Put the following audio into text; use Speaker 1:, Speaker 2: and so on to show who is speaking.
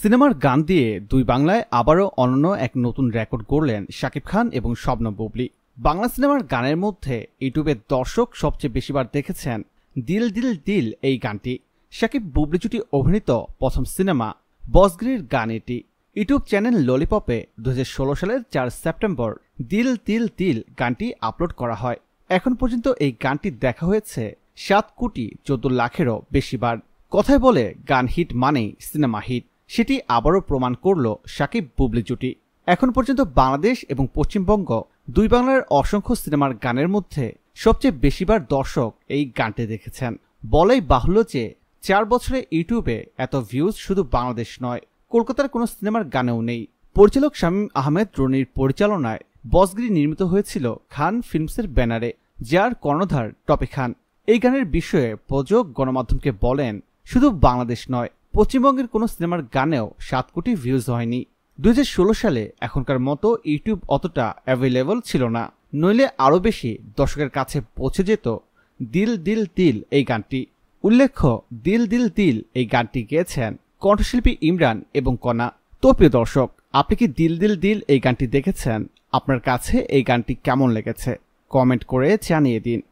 Speaker 1: সিনেমার গান দিয়ে দুই বাংলায় আবারও অনন্য এক নতুন রেকর্ড গড়লেন শাকিব খান এবং স্বপ্ন বুবলি বাংলা সিনেমার গানের মধ্যে ইউটিউবের দর্শক সবচেয়ে বেশিবার দেখেছেন দিল দিল দিল এই গানটি শাকিব বুবলি জুটি অভিনীত প্রথম সিনেমা বসগিরির গান এটি ইউটিউব চ্যানেল ললিপপে দু সালের চার সেপ্টেম্বর দিল দিল দিল গানটি আপলোড করা হয় এখন পর্যন্ত এই গানটি দেখা হয়েছে সাত কোটি চোদ্দ লাখেরও বেশিবার কথায় বলে গান হিট মানেই সিনেমা হিট সেটি আবারও প্রমাণ করল সাকিব বুবলি জুটি এখন পর্যন্ত বাংলাদেশ এবং পশ্চিমবঙ্গ দুই বাংলার অসংখ্য সিনেমার গানের মধ্যে সবচেয়ে বেশিবার দর্শক এই গানটি দেখেছেন বলাই বাহুল্য যে চার বছরে ইউটিউবে এত ভিউজ শুধু বাংলাদেশ নয় কলকাতার কোনো সিনেমার গানেও নেই পরিচালক শামীম আহমেদ রনির পরিচালনায় বসগিরি নির্মিত হয়েছিল খান ফিল্মসের ব্যানারে যার কর্ণধার টপি খান এই গানের বিষয়ে প্রযোজক গণমাধ্যমকে বলেন শুধু বাংলাদেশ নয় পশ্চিমবঙ্গের কোনো সিনেমার গানেও সাত কোটি ভিউজ হয়নি দুই সালে এখনকার মতো ইউটিউব অতটা অ্যাভেলেবল ছিল না নইলে আরও বেশি দর্শকের কাছে পৌঁছে যেত দিল দিল দিল এই গানটি উল্লেখ্য দিল দিল দিল এই গানটি গেয়েছেন কণ্ঠশিল্পী ইমরান এবং কণা তো প্রিয় দর্শক আপনি কি দিল দিল দিল এই গানটি দেখেছেন আপনার কাছে এই গানটি কেমন লেগেছে কমেন্ট করে জানিয়ে দিন